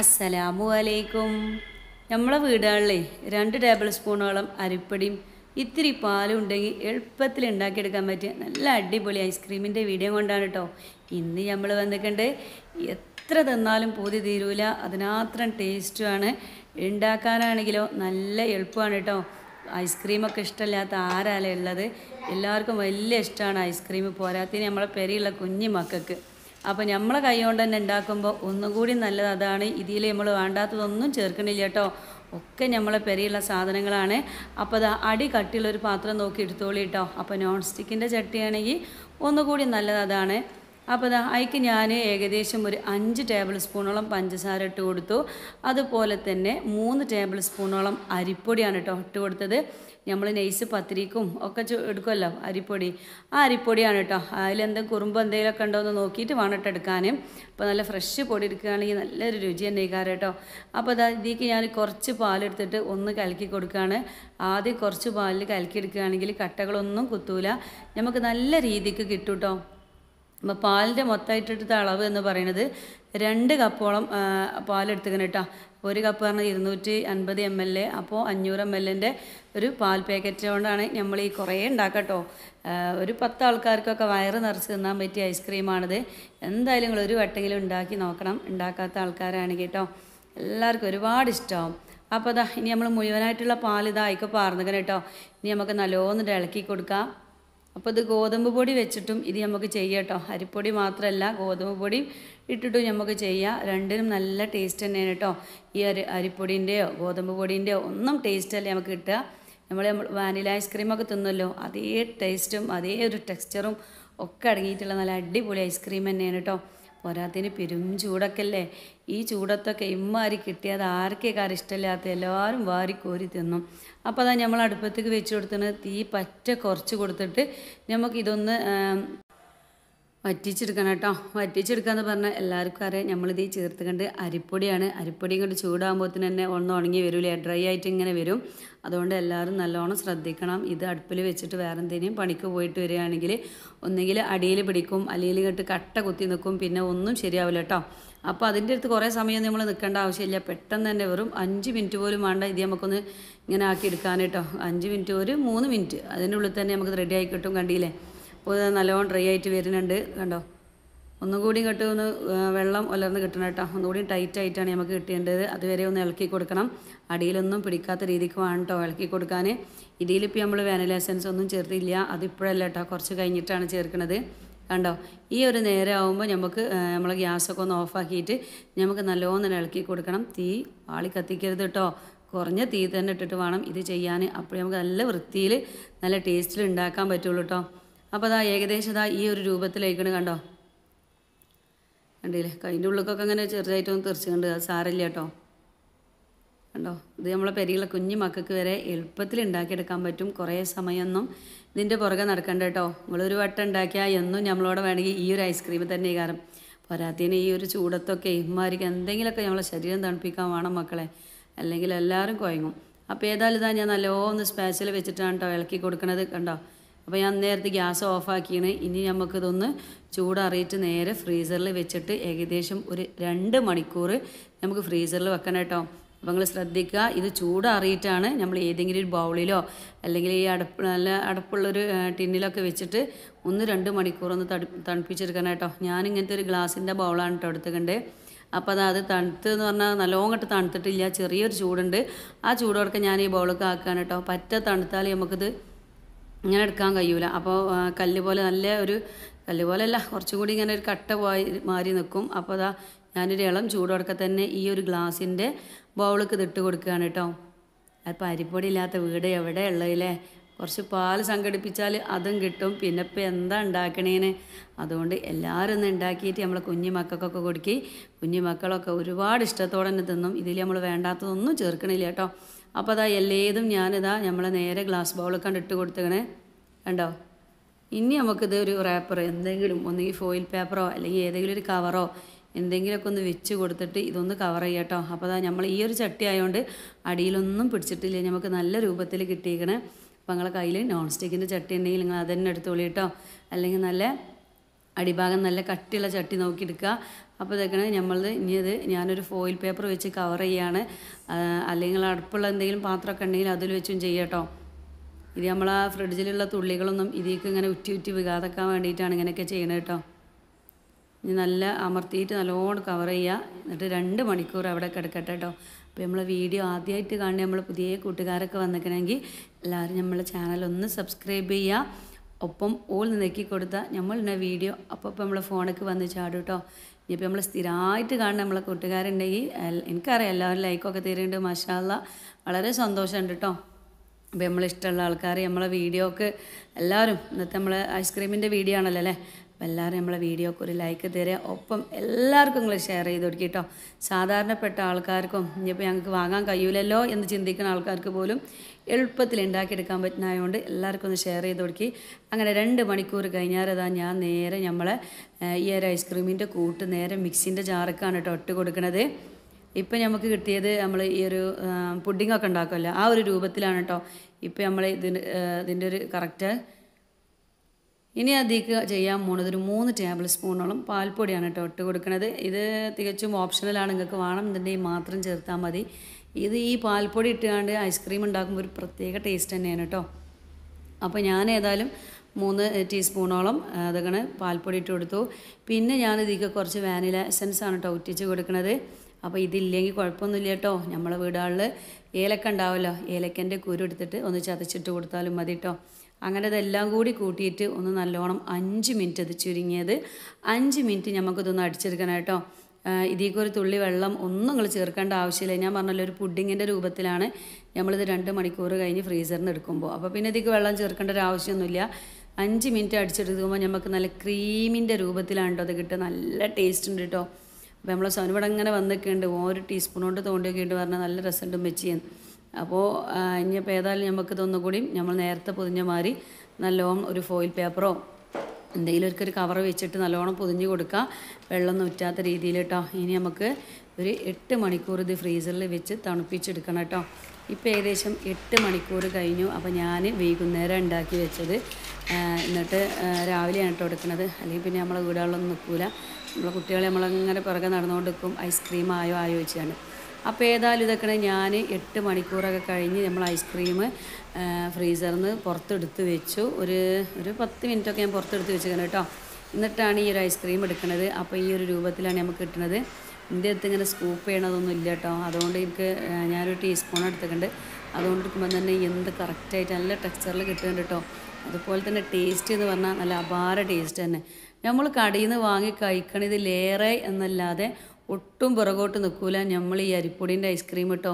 അസ്സലാമു അലൈക്കും നമ്മളെ വീടുകളിലെ രണ്ട് ടേബിൾ സ്പൂണോളം അരിപ്പൊടിയും ഇത്തിരി പാലും ഉണ്ടെങ്കിൽ എളുപ്പത്തിൽ ഉണ്ടാക്കിയെടുക്കാൻ പറ്റിയ നല്ല അടിപൊളി ഐസ്ക്രീമിൻ്റെ വീഡിയോ കൊണ്ടാണ് കേട്ടോ ഇന്ന് നമ്മൾ വന്നിട്ടുണ്ട് എത്ര തന്നാലും പൂതി തീരൂല അതിനാത്രം ടേസ്റ്റുമാണ് ഉണ്ടാക്കാനാണെങ്കിലോ നല്ല എളുപ്പമാണ് കേട്ടോ ഐസ്ക്രീമൊക്കെ ഇഷ്ടമില്ലാത്ത ആരാലേ ഉള്ളത് എല്ലാവർക്കും വലിയ ഇഷ്ടമാണ് ഐസ്ക്രീം പോരാത്തിന് നമ്മളെ പെരിയുള്ള കുഞ്ഞു മക്കൾക്ക് അപ്പോൾ നമ്മളെ കൈ കൊണ്ട് തന്നെ ഉണ്ടാക്കുമ്പോൾ ഒന്നും കൂടി നല്ലത് അതാണ് ഇതിൽ നമ്മൾ വേണ്ടാത്തതൊന്നും ചേർക്കണില്ല കേട്ടോ ഒക്കെ നമ്മളെ പെരയുള്ള സാധനങ്ങളാണ് അപ്പോൾ അത് അടി കട്ടിയുള്ളൊരു പാത്രം നോക്കി എടുത്തോളി കേട്ടോ അപ്പോൾ നോൺ സ്റ്റിക്കിൻ്റെ ചട്ടിയാണെങ്കിൽ ഒന്നുകൂടി നല്ലത് അതാണ് അപ്പോൾ അത് അതിക്ക് ഞാൻ ഏകദേശം ഒരു അഞ്ച് ടേബിൾ സ്പൂണോളം പഞ്ചസാര ഇട്ട് കൊടുത്തു അതുപോലെ തന്നെ മൂന്ന് ടേബിൾ സ്പൂണോളം അരിപ്പൊടിയാണ് കേട്ടോ ഇട്ട് കൊടുത്തത് നമ്മൾ നെയ്സ് പത്തിരിക്കും ഒക്കെ എടുക്കുമല്ലോ അരിപ്പൊടി ആ അരിപ്പൊടിയാണ് കേട്ടോ അതിലെന്തെങ്കിലും കുറുമ്പ് എന്തെങ്കിലുമൊക്കെ ഉണ്ടോ എന്ന് നോക്കിയിട്ട് വേണം കേട്ടോ എടുക്കാൻ അപ്പോൾ നല്ല ഫ്രഷ് പൊടി എടുക്കുകയാണെങ്കിൽ നല്ലൊരു രുചി തന്നെ കാരം കേട്ടോ അപ്പോൾ അതാ ഇതിലേക്ക് ഞാൻ കുറച്ച് പാലെടുത്തിട്ട് ഒന്ന് കലക്കി കൊടുക്കുകയാണ് ആദ്യം കുറച്ച് പാലിൽ കലക്കി എടുക്കുകയാണെങ്കിൽ കട്ടകളൊന്നും കുത്തൂല നമുക്ക് നല്ല രീതിക്ക് കിട്ടും കേട്ടോ അപ്പോൾ പാലിൻ്റെ മൊത്തമായിട്ടെടുത്ത അളവ് എന്ന് പറയുന്നത് രണ്ട് കപ്പോളം പാലെടുത്തുക്കണം കേട്ടോ ഒരു കപ്പ് പറഞ്ഞാൽ ഇരുന്നൂറ്റി അൻപത് എം എൽ എ അപ്പോൾ അഞ്ഞൂറ് എം എൽ എൻ്റെ ഒരു പാൽ പാക്കറ്റ് കൊണ്ടാണ് നമ്മൾ ഈ കുറേ ഉണ്ടാക്കട്ടോ ഒരു പത്ത് ആൾക്കാർക്കൊക്കെ വയറ് നിറച്ച് തിന്നാൻ പറ്റിയ ഐസ്ക്രീമാണിത് എന്തായാലും നിങ്ങൾ ഒരു വട്ടെങ്കിലും ഉണ്ടാക്കി നോക്കണം ഉണ്ടാക്കാത്ത ആൾക്കാരാണ് കേട്ടോ എല്ലാവർക്കും ഒരുപാട് ഇഷ്ടമാവും അപ്പോൾ അതാ ഇനി നമ്മൾ മുഴുവനായിട്ടുള്ള പാൽ ഇതായിക്കോ പാർന്നിക്കണം കേട്ടോ ഇനി നമുക്ക് നല്ലോന്ന് ഇളക്കി കൊടുക്കാം അപ്പോൾ ഇത് ഗോതമ്പ് പൊടി വെച്ചിട്ടും ഇത് നമുക്ക് ചെയ്യാം കേട്ടോ അരിപ്പൊടി മാത്രമല്ല ഗോതമ്പ് പൊടി ഇട്ടിട്ടും നമുക്ക് ചെയ്യാം രണ്ടിനും നല്ല ടേസ്റ്റ് തന്നെയാണ് കേട്ടോ ഈ അരി അരിപ്പൊടിൻ്റെയോ ഗോതമ്പ് പൊടിൻ്റെയോ ഒന്നും ടേസ്റ്റ് അല്ലേ നമുക്ക് കിട്ടുക നമ്മൾ വാനില ഐസ്ക്രീമൊക്കെ തിന്നല്ലോ അതേ ടേസ്റ്റും അതേ ഒരു ടെക്സ്ചറും ഒക്കെ അടങ്ങിയിട്ടുള്ള നല്ല അടിപൊളി ഐസ്ക്രീം തന്നെയാണ് കേട്ടോ പോരാത്തിന് പെരും ചൂടൊക്കെ അല്ലേ ഈ ചൂടത്തൊക്കെ ഇമ്മാരി കിട്ടിയത് ആർക്കേക്കാർ ഇഷ്ടമില്ലാത്ത എല്ലാവരും വാരിക്കോരി തിന്നും അപ്പോൾ അതാ നമ്മൾ അടുപ്പത്തേക്ക് വെച്ച് കൊടുത്തിട്ട് തീ പറ്റ കുറച്ച് കൊടുത്തിട്ട് നമുക്ക് ഇതൊന്ന് വറ്റിച്ചെടുക്കണം കേട്ടോ വറ്റിച്ചെടുക്കാന്ന് പറഞ്ഞാൽ എല്ലാവർക്കും അറിയാം നമ്മളിത് ചേർത്ത് കണ്ട് അരിപ്പൊടിയാണ് അരിപ്പൊടിയും കൊണ്ട് ചൂടാകുമ്പോൾ തന്നെ ഒന്ന് ഉണങ്ങി വരില്ല ഡ്രൈ ആയിട്ട് ഇങ്ങനെ വരും അതുകൊണ്ട് എല്ലാവരും നല്ലോണം ശ്രദ്ധിക്കണം ഇത് അടുപ്പിൽ വെച്ചിട്ട് വേറെ എന്തെങ്കിലും പണിക്ക് പോയിട്ട് വരികയാണെങ്കിൽ ഒന്നുകിൽ അടിയിൽ പിടിക്കും അല്ലെങ്കിൽ കേട്ട് കട്ട കുത്തി നിൽക്കും പിന്നെ ഒന്നും ശരിയാവില്ല കേട്ടോ അപ്പോൾ അതിൻ്റെ അടുത്ത് കുറേ സമയം നമ്മൾ നിൽക്കേണ്ട ആവശ്യമില്ല പെട്ടെന്ന് തന്നെ വെറും അഞ്ച് മിനിറ്റ് പോലും വേണ്ട ഇത് നമുക്കൊന്ന് ഇങ്ങനെ ആക്കി എടുക്കാൻ അഞ്ച് മിനിറ്റ് ഒരു മൂന്ന് മിനിറ്റ് അതിനുള്ളിൽ തന്നെ നമുക്ക് റെഡി ആയി കിട്ടും കണ്ടില്ലേ അപ്പോൾ ഇത് നല്ലോണം ഡ്രൈ ആയിട്ട് വരുന്നുണ്ട് കണ്ടോ ഒന്നും കൂടി ഇങ്ങോട്ട് ഒന്ന് വെള്ളം ഒലർന്ന് കിട്ടണം കേട്ടോ കൂടി ടൈറ്റ് ആയിട്ടാണ് നമുക്ക് കിട്ടേണ്ടത് അതുവരെ ഒന്ന് ഇളക്കി കൊടുക്കണം അടിയിലൊന്നും പിടിക്കാത്ത രീതിക്ക് വേണം കേട്ടോ ഇളക്കി കൊടുക്കാൻ ഇതിലിപ്പോൾ നമ്മൾ വാനില എസൻസ് ഒന്നും ചേർത്തില്ല അതിപ്പോഴല്ല കേട്ടോ കുറച്ച് കഴിഞ്ഞിട്ടാണ് ചേർക്കുന്നത് കണ്ടോ ഈ ഒരു നേരം ആകുമ്പോൾ നമുക്ക് നമ്മൾ ഗ്യാസൊക്കെ ഒന്ന് ഓഫാക്കിയിട്ട് നമുക്ക് നല്ലോണം ഇളക്കി കൊടുക്കണം തീ ആളി കത്തിക്കരുത് കേട്ടോ കുറഞ്ഞ തീ തന്നെ ഇട്ടിട്ട് വേണം ഇത് ചെയ്യാൻ അപ്പോൾ നമുക്ക് നല്ല വൃത്തിയിൽ നല്ല ടേസ്റ്റിൽ ഉണ്ടാക്കാൻ പറ്റുള്ളൂ കേട്ടോ അപ്പോൾ അതാ ഏകദേശം ഇതാ ഈ ഒരു രൂപത്തിലേക്കണ് കണ്ടോ കണ്ടില്ലേ കൈൻ്റെ ഉള്ളിലൊക്കെ അങ്ങനെ ചെറുതായിട്ടൊന്ന് തെറിച്ചുകൊണ്ട് സാരല്ല കേട്ടോ കണ്ടോ ഇത് നമ്മളെ പെരികളെ കുഞ്ഞു മക്കൾക്ക് വരെ എളുപ്പത്തിൽ ഉണ്ടാക്കിയെടുക്കാൻ പറ്റും കുറേ സമയമൊന്നും ഇതിൻ്റെ പുറകെ നടക്കണ്ട കേട്ടോ നമ്മളൊരു വട്ടം ഉണ്ടാക്കിയാൽ എന്നും നമ്മളോട് വേണമെങ്കിൽ ഈ ഒരു ഐസ്ക്രീം തന്നെ കാരണം പോരാത്തിന് ഈ ഒരു ചൂടത്തൊക്കെ ഇമ്മാരിക്കും എന്തെങ്കിലുമൊക്കെ നമ്മളെ ശരീരം തണുപ്പിക്കാൻ വേണം മക്കളെ അല്ലെങ്കിൽ എല്ലാവരും കുഴങ്ങും അപ്പോൾ ഏതായാലും ഇതാ ഞാൻ നല്ലോന്ന് സ്പെഷ്യൽ വെച്ചിട്ടാണ് കേട്ടോ ഇളക്കി കൊടുക്കണത് കണ്ടോ അപ്പോൾ ഞാൻ നേരത്തെ ഗ്യാസ് ഓഫാക്കിയാണ് ഇനി നമുക്കിതൊന്ന് ചൂടറിയിട്ട് നേരെ ഫ്രീസറിൽ വെച്ചിട്ട് ഏകദേശം ഒരു രണ്ട് മണിക്കൂർ നമുക്ക് ഫ്രീസറിൽ വെക്കണം കേട്ടോ അപ്പോൾ നിങ്ങൾ ശ്രദ്ധിക്കുക ഇത് ചൂടാറിയിട്ടാണ് നമ്മൾ ഏതെങ്കിലും ഒരു ബൗളിലോ അല്ലെങ്കിൽ ഈ അടപ്പ് നല്ല അടുപ്പുള്ളൊരു ടിന്നിലൊക്കെ വെച്ചിട്ട് ഒന്ന് രണ്ട് മണിക്കൂറൊന്ന് തണു തണുപ്പിച്ചെടുക്കണം കേട്ടോ ഞാൻ ഒരു ഗ്ലാസിൻ്റെ ബൗളാണ് കേട്ടോ എടുത്തുകൊണ്ട് അപ്പോൾ അത് തണുത്ത് എന്ന് പറഞ്ഞാൽ നല്ലോണം തണുത്തിട്ടില്ല ചെറിയൊരു ചൂടുണ്ട് ആ ചൂടോടൊക്കെ ഞാൻ ഈ ബൗളൊക്കെ ആക്കുകയാണ് കേട്ടോ പറ്റ തണുത്താൽ നമുക്കിത് ഇങ്ങനെ എടുക്കാൻ കഴിയൂല അപ്പോൾ കല്ല് പോലെ നല്ല ഒരു കല്ല് പോലെയല്ല കുറച്ചുകൂടി ഇങ്ങനെ ഒരു കട്ട പോയി മാറി നിൽക്കും അപ്പോൾ അതാ ഞാനൊരു ഇളം ചൂടോടൊക്കെ തന്നെ ഈ ഒരു ഗ്ലാസിൻ്റെ ബൗളിക്ക് ഇതിട്ട് കൊടുക്കുകയാണ് കേട്ടോ അപ്പോൾ അരിപ്പൊടി ഇല്ലാത്ത വീട് എവിടെ ഉള്ളതില്ലേ കുറച്ച് പാൽ സംഘടിപ്പിച്ചാൽ അതും കിട്ടും പിന്നെ ഇപ്പം എന്താ ഉണ്ടാക്കണേന് അതുകൊണ്ട് എല്ലാവരും ഒന്ന് ഉണ്ടാക്കിയിട്ട് നമ്മൾ കുഞ്ഞു മക്കൾക്കൊക്കെ കൊടുക്കി കുഞ്ഞു മക്കളൊക്കെ ഒരുപാട് ഇഷ്ടത്തോടെ തന്നെ തിന്നും ഇതിൽ നമ്മൾ വേണ്ടാത്തതൊന്നും ചേർക്കണില്ല കേട്ടോ അപ്പോൾ അതാ എല്ലേതും ഞാനിതാ നമ്മളെ നേരെ ഗ്ലാസ് ബൗളൊക്കെ ഇട്ട് കൊടുത്തേക്കണേ കണ്ടോ ഇനി നമുക്കിത് ഒരു റാപ്പർ എന്തെങ്കിലും ഒന്നുകിൽ ഫോയിൽ പേപ്പറോ അല്ലെങ്കിൽ ഏതെങ്കിലും ഒരു കവറോ എന്തെങ്കിലുമൊക്കെ ഒന്ന് വെച്ച് കൊടുത്തിട്ട് ഇതൊന്ന് കവർ ചെയ്യട്ടോ അപ്പോൾ അതാ നമ്മൾ ഈ ഒരു ചട്ടി ആയതുകൊണ്ട് അടിയിലൊന്നും പിടിച്ചിട്ടില്ല നമുക്ക് നല്ല രൂപത്തിൽ കിട്ടിയിരിക്കണേ അപ്പോൾ നിങ്ങളെ കയ്യിൽ നോൺ സ്റ്റിക്കിൻ്റെ ചട്ടി ഉണ്ടെങ്കിൽ നിങ്ങൾ അതന്നെ എടുത്തോളി അല്ലെങ്കിൽ നല്ല അടിഭാഗം നല്ല കട്ടിയുള്ള ചട്ടി നോക്കി എടുക്കുക അപ്പോൾ ഇതൊക്കെയാണ് നമ്മൾ ഇനിയത് ഞാനൊരു ഫോയിൽ പേപ്പർ വെച്ച് കവർ ചെയ്യാണ് അല്ലെങ്കിൽ അടുപ്പുള്ള എന്തെങ്കിലും പാത്രമൊക്കെ ഉണ്ടെങ്കിൽ അതിൽ വെച്ചും ചെയ്യട്ടോ ഇത് നമ്മൾ ആ ഫ്രിഡ്ജിലുള്ള തുള്ളികളൊന്നും ഇതിലേക്ക് ഇങ്ങനെ ഉറ്റി ഉറ്റി വികാതക്കാൻ വേണ്ടിയിട്ടാണ് ഇങ്ങനെയൊക്കെ ചെയ്യണത് കേട്ടോ ഇനി നല്ല അമർത്തിയിട്ട് നല്ലോണം കവർ ചെയ്യുക എന്നിട്ട് രണ്ട് മണിക്കൂർ അവിടെ കിടക്കട്ടെ കേട്ടോ അപ്പോൾ നമ്മൾ വീഡിയോ ആദ്യമായിട്ട് കാണുന്ന നമ്മൾ പുതിയ കൂട്ടുകാരൊക്കെ വന്നിരിക്കണമെങ്കിൽ എല്ലാവരും നമ്മളെ ചാനൽ ഒന്ന് സബ്സ്ക്രൈബ് ചെയ്യുക ഒപ്പം ഓൾ നിനക്കി കൊടുത്താൽ നമ്മളുടെ വീഡിയോ അപ്പോൾ ഇപ്പോൾ നമ്മളെ ഫോണൊക്കെ വന്ന് ചാടും കേട്ടോ ഇനിയിപ്പോൾ നമ്മൾ സ്ഥിരമായിട്ട് കാണുന്ന നമ്മളെ കൂട്ടുകാരുണ്ടെങ്കിൽ എനിക്കറിയാം എല്ലാവരും ലൈക്കൊക്കെ തരുന്നുണ്ട് മഷാല്ല വളരെ സന്തോഷമുണ്ട് കേട്ടോ അപ്പോൾ നമ്മളിഷ്ടമുള്ള ആൾക്കാർ നമ്മളെ വീഡിയോക്ക് എല്ലാവരും ഇന്നത്തെ നമ്മൾ ഐസ്ക്രീമിൻ്റെ വീഡിയോ ആണല്ലോ അല്ലേ എല്ലാവരും നമ്മളെ വീഡിയോക്ക് ഒരു ലൈക്ക് തരിക ഒപ്പം എല്ലാവർക്കും നിങ്ങൾ ഷെയർ ചെയ്ത് കൊടുക്കുക കേട്ടോ സാധാരണപ്പെട്ട ആൾക്കാർക്കും ഇനിയിപ്പോൾ ഞങ്ങൾക്ക് വാങ്ങാൻ കഴിയൂലല്ലോ എന്ന് ചിന്തിക്കുന്ന ആൾക്കാർക്ക് പോലും എളുപ്പത്തിൽ ഉണ്ടാക്കിയെടുക്കാൻ പറ്റുന്നതുകൊണ്ട് എല്ലാവർക്കും ഒന്ന് ഷെയർ ചെയ്ത് കൊടുക്കി അങ്ങനെ രണ്ട് മണിക്കൂർ കഴിഞ്ഞാറതാ ഞാൻ നേരെ നമ്മളെ ഈ ഒരു ഐസ്ക്രീമിൻ്റെ കൂട്ട് നേരെ മിക്സിൻ്റെ ജാറക്കാണ് കേട്ടോ ഒട്ട് കൊടുക്കുന്നത് ഇപ്പം നമുക്ക് കിട്ടിയത് നമ്മൾ ഈ ഒരു പുഡിങ്ങൊക്കെ ഉണ്ടാക്കുമല്ലോ ആ ഒരു രൂപത്തിലാണ് കേട്ടോ ഇപ്പം നമ്മൾ ഇതിന് ഇതിൻ്റെ ഒരു കറക്റ്റ് ഇനി അതിലേക്ക് ചെയ്യാൻ പോകുന്നത് ഒരു മൂന്ന് ടേബിൾ സ്പൂണോളം പാൽപ്പൊടിയാണ് കേട്ടോ ഇട്ട് കൊടുക്കുന്നത് ഇത് തികച്ചും ഓപ്ഷണലാണ് നിങ്ങൾക്ക് എന്നുണ്ടെങ്കിൽ മാത്രം ചേർത്താൽ മതി ഇത് ഈ പാൽപ്പൊടി ഇട്ടുകൊണ്ട് ഐസ്ക്രീം ഉണ്ടാക്കുമ്പോൾ ഒരു പ്രത്യേക ടേസ്റ്റ് തന്നെയാണ് കേട്ടോ അപ്പോൾ ഞാൻ ഏതായാലും മൂന്ന് ടീസ്പൂണോളം അതങ്ങനെ പാൽപ്പൊടി ഇട്ട് കൊടുത്തു പിന്നെ ഞാൻ ഇതിലേക്ക് കുറച്ച് വാനില എസൻസാണ് കേട്ടോ ഒറ്റിച്ച് കൊടുക്കുന്നത് അപ്പോൾ ഇതില്ലെങ്കിൽ കുഴപ്പമൊന്നുമില്ല കേട്ടോ നമ്മളെ വീടുകളിൽ ഏലക്ക ഉണ്ടാവുമല്ലോ ഏലക്കൻ്റെ കുരു എടുത്തിട്ട് ഒന്ന് ചതച്ചിട്ട് കൊടുത്താലും മതി കേട്ടോ അങ്ങനെ ഇതെല്ലാം കൂടി കൂട്ടിയിട്ട് ഒന്ന് നല്ലോണം അഞ്ച് മിനിറ്റ് അത് ചുരുങ്ങിയത് അഞ്ച് മിനിറ്റ് നമുക്കിതൊന്ന് അടിച്ചെടുക്കണം കേട്ടോ ഇതിലേക്ക് ഒരു തുള്ളി വെള്ളം ഒന്നും നിങ്ങൾ ചേർക്കേണ്ട ആവശ്യമില്ല ഞാൻ പറഞ്ഞല്ലോ ഒരു പുഡിങ്ങിൻ്റെ രൂപത്തിലാണ് നമ്മളിത് രണ്ട് മണിക്കൂർ കഴിഞ്ഞ് ഫ്രീസറിന് എടുക്കുമ്പോൾ അപ്പോൾ പിന്നെ ഇതിലേക്ക് വെള്ളം ചേർക്കേണ്ട ഒരു ആവശ്യമൊന്നുമില്ല അഞ്ച് മിനിറ്റ് അടിച്ചെടുക്കുമ്പോൾ നമുക്ക് നല്ല ക്രീമിൻ്റെ രൂപത്തിലാണ് കേട്ടോ അത് കിട്ടുക നല്ല ടേസ്റ്റ് ഉണ്ട് കേട്ടോ അപ്പോൾ നമ്മളെ സോനുവിടെ അങ്ങനെ വന്നൊക്കെ ഉണ്ട് ഓരോ ടീസ്പൂൺ കൊണ്ട് തോണ്ടിയൊക്കെ ഉണ്ട് പറഞ്ഞാൽ നല്ല രസമുണ്ട് മെച്ചിയെന്ന് അപ്പോൾ ഇനിയിപ്പോൾ ഏതായാലും നമുക്ക് ഇതൊന്നും കൂടി നമ്മൾ നേരത്തെ പൊതിഞ്ഞ മാതിരി നല്ലോണം ഒരു ഫോയിൽ പേപ്പറോ എന്തെങ്കിലും ഒരു കവർ വെച്ചിട്ട് നല്ലോണം പൊതിഞ്ഞ് കൊടുക്കുക വെള്ളം ഊറ്റാത്ത രീതിയിൽ കേട്ടോ ഇനി നമുക്ക് ഒരു എട്ട് മണിക്കൂർ ഇത് ഫ്രീസറിൽ വെച്ച് തണുപ്പിച്ചെടുക്കണം കേട്ടോ ഇപ്പോൾ ഏകദേശം എട്ട് മണിക്കൂർ കഴിഞ്ഞു അപ്പോൾ ഞാൻ വൈകുന്നേരം ഉണ്ടാക്കി വെച്ചത് എന്നിട്ട് രാവിലെയാണ് കേട്ടോ എടുക്കുന്നത് അല്ലെങ്കിൽ പിന്നെ നമ്മളെ വീടുകളിലൊന്നും നിൽക്കില്ല നമ്മളെ കുട്ടികളെ നമ്മളങ്ങനെ പിറകെ നടന്നുകൊണ്ട് നിൽക്കും ഐസ്ക്രീം ആയോ ആയോ ചോദിച്ചാണ് അപ്പോൾ ഏതായാലും ഇതൊക്കെ ഞാൻ എട്ട് മണിക്കൂറൊക്കെ കഴിഞ്ഞ് നമ്മൾ ഐസ്ക്രീം ഫ്രീസറിൽ നിന്ന് പുറത്തെടുത്ത് വെച്ചു ഒരു ഒരു പത്ത് മിനിറ്റൊക്കെ ഞാൻ പുറത്തെടുത്ത് വെച്ചിരിക്കണം കേട്ടോ എന്നിട്ടാണ് ഈ ഒരു ഐസ്ക്രീം എടുക്കുന്നത് അപ്പോൾ ഈ ഒരു രൂപത്തിലാണ് നമുക്ക് കിട്ടുന്നത് എൻ്റെ അടുത്ത് ഇങ്ങനെ സ്കൂപ്പ് ചെയ്യണതൊന്നും ഇല്ല കേട്ടോ അതുകൊണ്ട് എനിക്ക് ഞാനൊരു ടീസ്പൂൺ എടുത്തിട്ടുണ്ട് അതുകൊണ്ട് എടുക്കുമ്പോൾ തന്നെ എന്ത് കറക്റ്റായിട്ട് നല്ല ടെക്സ്ചറിൽ കിട്ടുന്നുണ്ട് കേട്ടോ അതുപോലെ തന്നെ ടേസ്റ്റ് എന്ന് പറഞ്ഞാൽ നല്ല അപാര ടേസ്റ്റ് തന്നെ നമ്മൾ കടയിൽ നിന്ന് വാങ്ങി ലേറെ എന്നല്ലാതെ ഒട്ടും പുറകോട്ട് നിൽക്കില്ല നമ്മൾ ഈ അരിപ്പൊടീൻ്റെ ഐസ്ക്രീം ഇട്ടോ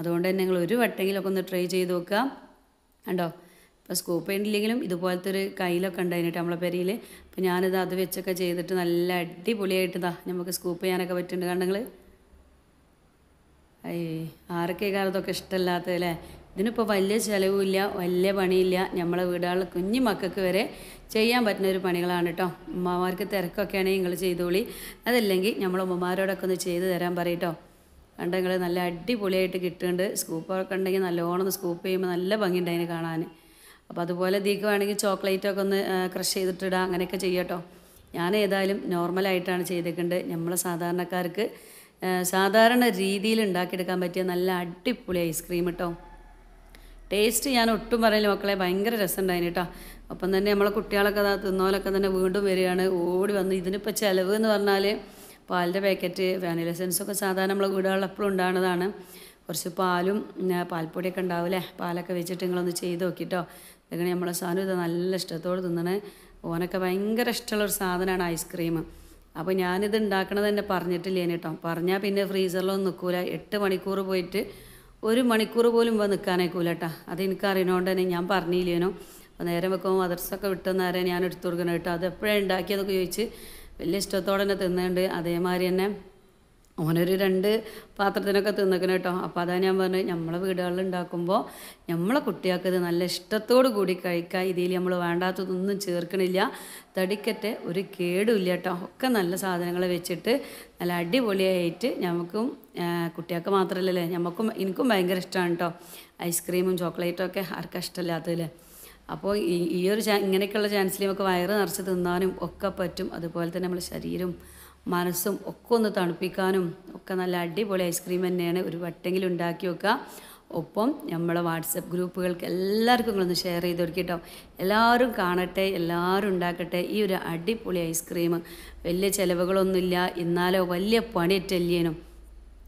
അതുകൊണ്ട് തന്നെ നിങ്ങൾ ഒരു വട്ടെങ്കിലൊക്കെ ഒന്ന് ട്രൈ ചെയ്ത് നോക്കുക കണ്ടോ ഇപ്പോൾ സ്കൂപ്പ് ഉണ്ടില്ലെങ്കിലും ഇതുപോലത്തെ ഒരു കയ്യിലൊക്കെ ഉണ്ടായിരുന്നു നമ്മളെ പെരിയിൽ അപ്പോൾ ഞാനിത് അത് വെച്ചൊക്കെ ചെയ്തിട്ട് നല്ല അടിപൊളിയായിട്ടതാ നമുക്ക് സ്കൂപ്പ് ചെയ്യാനൊക്കെ പറ്റുന്നുണ്ട് കണ്ടെങ്കിൽ അയ്യേ ആരൊക്കെ കാലത്തൊക്കെ അല്ലേ ഇതിനിപ്പോൾ വലിയ ചിലവില്ല വലിയ പണിയില്ല നമ്മളെ വീടുകളിൽ കുഞ്ഞു മക്കൾക്ക് വരെ ചെയ്യാൻ പറ്റുന്ന ഒരു പണികളാണ് കേട്ടോ ഉമ്മമാർക്ക് തിരക്കൊക്കെ ആണെങ്കിൽ നിങ്ങൾ ചെയ്തോളി അതല്ലെങ്കിൽ നമ്മൾ ഉമ്മമാരോടൊക്കെ ഒന്ന് ചെയ്ത് തരാൻ പറയും കേട്ടോ കണ്ട നിങ്ങൾ നല്ല അടിപൊളിയായിട്ട് കിട്ടുന്നുണ്ട് സ്കൂപ്പൊക്കെ ഉണ്ടെങ്കിൽ നല്ലോണം സ്കൂപ്പ് ചെയ്യുമ്പോൾ നല്ല ഭംഗിയുണ്ട് അതിന് കാണാൻ അപ്പോൾ അതുപോലെ ദീക്ക് ചോക്ലേറ്റൊക്കെ ഒന്ന് ക്രഷ് ചെയ്തിട്ടിടാം അങ്ങനെയൊക്കെ ചെയ്യട്ടോ ഞാൻ ഏതായാലും നോർമലായിട്ടാണ് ചെയ്തേക്കുന്നത് നമ്മളെ സാധാരണക്കാർക്ക് സാധാരണ രീതിയിൽ ഉണ്ടാക്കിയെടുക്കാൻ പറ്റിയ നല്ല അടിപൊളി ഐസ്ക്രീം കേട്ടോ ടേസ്റ്റ് ഞാൻ ഒട്ടും പറയില്ല മക്കളെ ഭയങ്കര രസമുണ്ടായിന് കേട്ടോ അപ്പം തന്നെ നമ്മളെ കുട്ടികളൊക്കെ അതാ തിന്നോലൊക്കെ തന്നെ വീണ്ടും വരികയാണ് ഓടി വന്ന് ഇതിനിപ്പോൾ ചിലവ് എന്ന് പറഞ്ഞാൽ പാലിൻ്റെ പാക്കറ്റ് വാനില സെൻസൊക്കെ സാധാരണ നമ്മളെ വീടുകളിൽ എപ്പോഴും ഉണ്ടാകുന്നതാണ് കുറച്ച് പാലും പാൽപ്പൊടിയൊക്കെ ഉണ്ടാവില്ലേ പാലൊക്കെ വെച്ചിട്ട് നിങ്ങളൊന്ന് ചെയ്ത് നോക്കിയിട്ടോ ഇങ്ങനെ നമ്മളെ സാധനം ഇത് നല്ല ഇഷ്ടത്തോട് തിന്നണേ ഓനൊക്കെ ഭയങ്കര ഇഷ്ടമുള്ളൊരു സാധനമാണ് ഐസ്ക്രീം അപ്പോൾ ഞാനിത് ഉണ്ടാക്കണത് തന്നെ പറഞ്ഞിട്ടില്ലേനെ കേട്ടോ പറഞ്ഞാൽ പിന്നെ ഫ്രീസറിലൊന്നും നിൽക്കൂല എട്ട് മണിക്കൂർ പോയിട്ട് ഒരു മണിക്കൂർ പോലും ഇപ്പോൾ നിൽക്കാനേക്കൂലട്ടാ അത് അറിയണോണ്ട് തന്നെ ഞാൻ പറഞ്ഞില്ലേനോ അപ്പോൾ നേരം വെക്കുമ്പോൾ മദർസൊക്കെ നേരെ ഞാൻ എടുത്തു കൊടുക്കണം കേട്ടോ അത് എപ്പോഴാണ് ഉണ്ടാക്കിയതൊക്കെ ചോദിച്ച് വലിയ ഇഷ്ടത്തോടെ തന്നെ തിന്നുന്നുണ്ട് അതേമാതിരി തന്നെ ഓനൊരു രണ്ട് പാത്രത്തിനൊക്കെ തിന്നിക്കണം കേട്ടോ അപ്പോൾ അതാ ഞാൻ പറഞ്ഞത് നമ്മളെ വീടുകളിൽ ഉണ്ടാക്കുമ്പോൾ നമ്മളെ കുട്ടികൾക്ക് ഇത് നല്ല ഇഷ്ടത്തോടു കൂടി കഴിക്കുക ഇതിൽ നമ്മൾ വേണ്ടാത്തതൊന്നും ചേർക്കണില്ല തടിക്കറ്റ് ഒരു കേടുമില്ല കേട്ടോ ഒക്കെ നല്ല സാധനങ്ങൾ വെച്ചിട്ട് നല്ല അടിപൊളിയായിട്ട് നമുക്കും കുട്ടികൾക്ക് മാത്രമല്ലല്ലേ നമുക്കും എനിക്കും ഭയങ്കര ഇഷ്ടമാണ് കേട്ടോ ഐസ്ക്രീമും ചോക്ലേറ്റും ഒക്കെ ആർക്കും ഇഷ്ടമില്ലാത്തതില്ലേ അപ്പോൾ ഈ ഈ ഒരു ഇങ്ങനെയൊക്കെയുള്ള ചാൻസിലും ഒക്കെ വയറ് നിറച്ച് തിന്നാനും ഒക്കെ പറ്റും അതുപോലെ തന്നെ നമ്മുടെ ശരീരം മനസ്സും ഒക്കെ ഒന്ന് തണുപ്പിക്കാനും ഒക്കെ നല്ല അടിപൊളി ഐസ്ക്രീം തന്നെയാണ് ഒരു വട്ടെങ്കിലും ഉണ്ടാക്കി വെക്കുക ഒപ്പം നമ്മളെ വാട്സപ്പ് ഗ്രൂപ്പുകൾക്ക് എല്ലാവർക്കും നിങ്ങളൊന്ന് ഷെയർ ചെയ്ത് കൊടുക്കട്ടോ എല്ലാവരും കാണട്ടെ എല്ലാവരും ഉണ്ടാക്കട്ടെ ഈ ഒരു അടിപൊളി ഐസ്ക്രീം വലിയ ചിലവുകളൊന്നുമില്ല എന്നാലോ വലിയ പണിയറ്റല്യേനും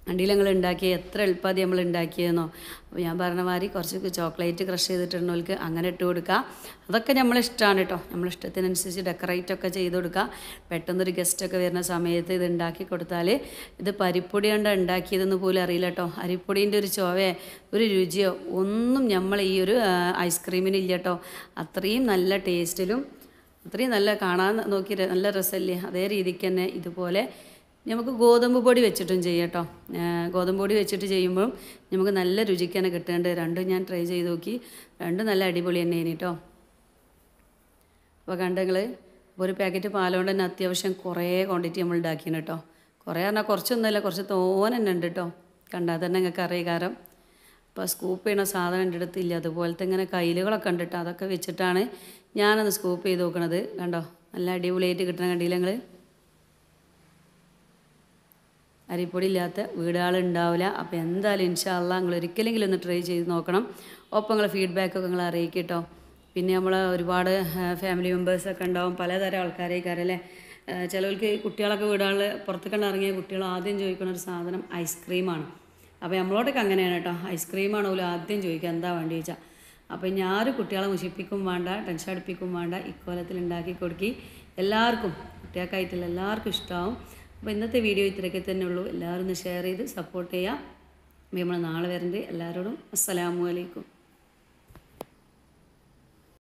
വണ്ടിയിൽ ഉണ്ടാക്കിയ എത്ര എളുപ്പാതി നമ്മൾ ഉണ്ടാക്കിയെന്നോ അപ്പോൾ ഞാൻ പറഞ്ഞ മാതിരി കുറച്ച് ചോക്ലേറ്റ് ക്രഷ് ചെയ്തിട്ടുള്ളവർക്ക് അങ്ങനെ ഇട്ട് കൊടുക്കുക അതൊക്കെ നമ്മളിഷ്ടമാണ് കേട്ടോ നമ്മളിഷ്ടത്തിനനുസരിച്ച് ഒക്കെ ചെയ്ത് കൊടുക്കുക പെട്ടെന്നൊരു ഗസ്റ്റൊക്കെ വരുന്ന സമയത്ത് ഇത് ഉണ്ടാക്കി കൊടുത്താൽ ഇത് പരിപ്പൊടി കൊണ്ട് ഉണ്ടാക്കിയതെന്ന് പോലും അറിയില്ല കേട്ടോ അരിപ്പൊടീൻ്റെ ഒരു ചുവയോ ഒരു രുചിയോ ഒന്നും നമ്മൾ ഈ ഒരു ഐസ്ക്രീമിന് ഇല്ല കേട്ടോ അത്രയും നല്ല ടേസ്റ്റിലും അത്രയും നല്ല കാണാൻ നോക്കി നല്ല രസമല്ലേ അതേ രീതിക്ക് തന്നെ ഇതുപോലെ നമുക്ക് ഗോതമ്പ് പൊടി വെച്ചിട്ടും ചെയ്യാട്ടോ ഗോതമ്പ് പൊടി വെച്ചിട്ട് ചെയ്യുമ്പോൾ നമുക്ക് നല്ല രുചിക്കാണ് കിട്ടേണ്ടത് രണ്ടും ഞാൻ ട്രൈ ചെയ്ത് നോക്കി രണ്ടും നല്ല അടിപൊളി തന്നെ കേട്ടോ അപ്പോൾ കണ്ടങ്ങൾ ഒരു പാക്കറ്റ് പാലുകൊണ്ട് തന്നെ അത്യാവശ്യം കുറേ ക്വാണ്ടിറ്റി നമ്മൾ ഉണ്ടാക്കിയാണ് കേട്ടോ കുറേ പറഞ്ഞാൽ കുറച്ചൊന്നുമല്ല കുറച്ച് തോന തന്നെ ഉണ്ട് കേട്ടോ കണ്ടാൽ തന്നെ നിങ്ങൾക്ക് അറിയാം കാരം അപ്പോൾ സ്കൂപ്പ് ചെയ്യണ സാധനം എൻ്റെ അടുത്തില്ല അതുപോലത്തെ ഇങ്ങനെ കയ്യിലുകളൊക്കെ ഉണ്ട് കേട്ടോ അതൊക്കെ വെച്ചിട്ടാണ് ഞാനത് സ്കൂപ്പ് ചെയ്ത് നോക്കണത് കണ്ടോ നല്ല അടിപൊളിയായിട്ട് കിട്ടണം കണ്ടില്ല നിങ്ങൾ അരിപ്പൊടി ഇല്ലാത്ത വീടുകളുണ്ടാവില്ല അപ്പോൾ എന്തായാലും ഇൻഷാല്ല നിങ്ങൾ ഒരിക്കലെങ്കിലും ഒന്ന് ട്രൈ ചെയ്ത് നോക്കണം ഒപ്പം നിങ്ങളെ ഫീഡ്ബാക്കൊക്കെ നിങ്ങൾ അറിയിക്കും കേട്ടോ പിന്നെ നമ്മൾ ഒരുപാട് ഫാമിലി മെമ്പേഴ്സൊക്കെ ഉണ്ടാവും പലതരം ആൾക്കാരെ അല്ലേ ചിലവർക്ക് കുട്ടികളൊക്കെ വീടുകളിൽ പുറത്തേക്കണ്ട് ഇറങ്ങിയ കുട്ടികൾ ആദ്യം ചോദിക്കുന്ന ഒരു സാധനം ഐസ്ക്രീമാണ് അപ്പോൾ നമ്മളോട്ടൊക്കെ അങ്ങനെയാണ് കേട്ടോ ഐസ്ക്രീമാണ് പോലും ആദ്യം ചോദിക്കുക എന്താ വേണ്ടി ചോദിച്ചാൽ അപ്പോൾ ഞാൻ കുട്ടികളെ മുഷിപ്പിക്കും വേണ്ട ടെൻഷൻ അടുപ്പിക്കും വേണ്ട ഇക്കോലത്തിൽ ഉണ്ടാക്കി കൊടുക്കി എല്ലാവർക്കും കുട്ടികൾക്കായിട്ടുള്ള എല്ലാവർക്കും ഇഷ്ടമാവും അപ്പോൾ ഇന്നത്തെ വീഡിയോ ഇത്രയൊക്കെ തന്നെ ഉള്ളൂ എല്ലാവരും ഒന്ന് ഷെയർ ചെയ്ത് സപ്പോർട്ട് ചെയ്യാം നമ്മൾ നാളെ വരണ്ട് എല്ലാവരോടും അസ്സലാമു അലൈക്കും